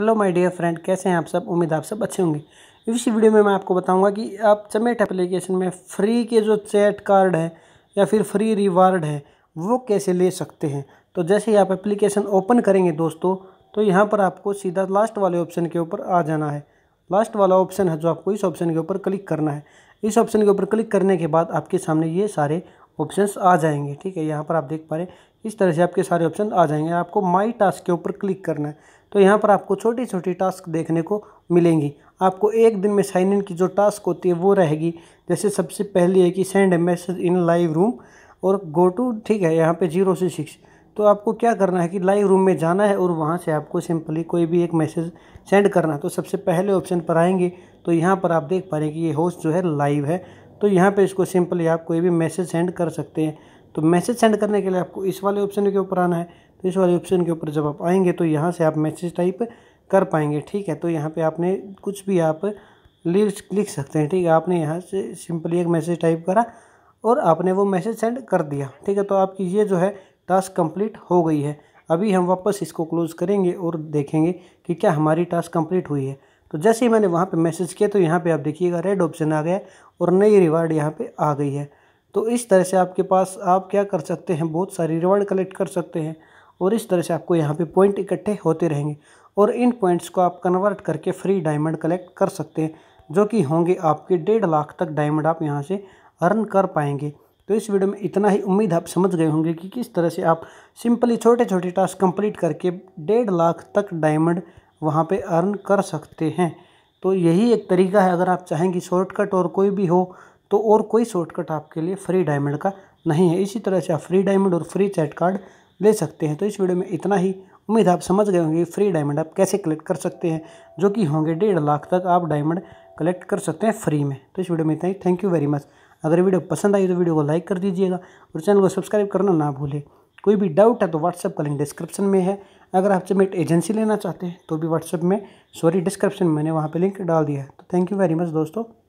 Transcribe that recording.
hello my dear friend कैसे हैं आप सब उम्मीद आप सब अच्छे होंगे इस वीडियो में मैं आपको बताऊंगा कि आप चमेट एप्लीकेशन में फ्री के जो चैट कार्ड है या फिर फ्री रिवार्ड है वो कैसे ले सकते हैं तो जैसे ही आप एप्लीकेशन ओपन करेंगे दोस्तों तो यहाँ पर आपको सीधा लास्ट वाले ऑप्शन के ऊपर आ जाना है लास्ट वाला ऑप्शन है जो आपको इस ऑप्शन के ऊपर क्लिक करना है इस ऑप्शन के ऊपर क्लिक करने के बाद आपके सामने ये सारे ऑप्शंस आ जाएंगे ठीक है यहाँ पर आप देख पा रहे इस तरह से आपके सारे ऑप्शन आ जाएंगे आपको माई टास्क के ऊपर क्लिक करना है तो यहाँ पर आपको छोटी छोटी टास्क देखने को मिलेंगी आपको एक दिन में साइन इन की जो टास्क होती है वो रहेगी जैसे सबसे पहली है कि send a message in live room और गो टू ठीक है यहाँ पे जीरो से सिक्स तो आपको क्या करना है कि लाइव रूम में जाना है और वहाँ से आपको सिंपली कोई भी एक मैसेज सेंड करना है तो सबसे पहले ऑप्शन पर आएंगे तो यहाँ पर आप देख पा रहे हैं कि ये होस्ट जो है लाइव है तो यहाँ पे इसको सिंपली आप कोई भी मैसेज सेंड कर सकते हैं तो मैसेज सेंड करने के लिए आपको इस वाले ऑप्शन के ऊपर आना है तो इस वाले ऑप्शन के ऊपर जब आप आएंगे तो यहाँ से आप मैसेज टाइप कर पाएंगे ठीक है तो यहाँ पे आपने कुछ भी आप लिरिक्स लिख सकते हैं ठीक है आपने यहाँ से सिंपली एक मैसेज टाइप करा और आपने वो मैसेज सेंड कर दिया ठीक है तो आपकी ये जो है टास्क कंप्लीट हो गई है अभी हम वापस इसको क्लोज़ करेंगे और देखेंगे कि क्या हमारी टास्क कंप्लीट हुई है तो जैसे ही मैंने वहाँ पे मैसेज किया तो यहाँ पे आप देखिएगा रेड ऑप्शन आ गया और नई रिवार्ड यहाँ पे आ गई है तो इस तरह से आपके पास आप क्या कर सकते हैं बहुत सारी रिवार्ड कलेक्ट कर सकते हैं और इस तरह से आपको यहाँ पे पॉइंट इकट्ठे होते रहेंगे और इन पॉइंट्स को आप कन्वर्ट करके फ्री डायमंड कलेक्ट कर सकते हैं जो कि होंगे आपके डेढ़ लाख तक डायमंड आप यहाँ से अर्न कर पाएंगे तो इस वीडियो में इतना ही उम्मीद आप समझ गए होंगे कि किस तरह से आप सिंपली छोटे छोटे टास्क कंप्लीट करके डेढ़ लाख तक डायमंड वहाँ पे अर्न कर सकते हैं तो यही एक तरीका है अगर आप चाहेंगे शॉर्टकट और कोई भी हो तो और कोई शॉर्टकट आपके लिए फ्री डायमंड का नहीं है इसी तरह से आप फ्री डायमंड और फ्री चैट कार्ड ले सकते हैं तो इस वीडियो में इतना ही उम्मीद आप समझ गए होंगे फ्री डायमंड आप कैसे कलेक्ट कर सकते हैं जो कि होंगे डेढ़ लाख तक आप डायमंड कलेक्ट कर सकते हैं फ्री में तो इस वीडियो में इतना ही थैंक यू वेरी मच अगर वीडियो पसंद आई तो वीडियो को लाइक कर दीजिएगा और चैनल को सब्सक्राइब करना ना भूलें कोई भी डाउट है तो व्हाट्सअप का लिंक डिस्क्रिप्शन में है अगर आप सबमिट एजेंसी लेना चाहते हैं तो भी व्हाट्सअप में सॉरी डिस्क्रिप्शन मैंने वहाँ पर लिंक डाल दिया है तो थैंक यू वेरी मच दोस्तों